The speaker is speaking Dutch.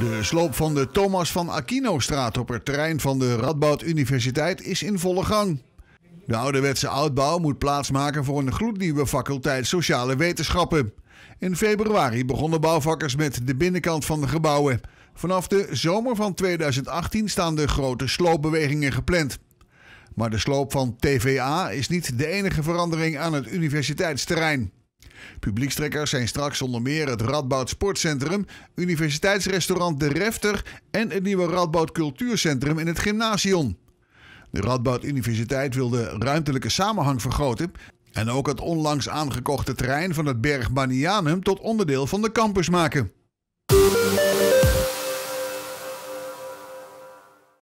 De sloop van de Thomas van Aquino-straat op het terrein van de Radboud Universiteit is in volle gang. De ouderwetse oudbouw moet plaatsmaken voor een gloednieuwe faculteit Sociale Wetenschappen. In februari begonnen bouwvakkers met de binnenkant van de gebouwen. Vanaf de zomer van 2018 staan de grote sloopbewegingen gepland. Maar de sloop van TVA is niet de enige verandering aan het universiteitsterrein. Publiekstrekkers zijn straks onder meer het Radboud Sportcentrum, Universiteitsrestaurant De Refter en het nieuwe Radboud Cultuurcentrum in het Gymnasium. De Radboud Universiteit wil de ruimtelijke samenhang vergroten en ook het onlangs aangekochte terrein van het Berg Banianum tot onderdeel van de campus maken.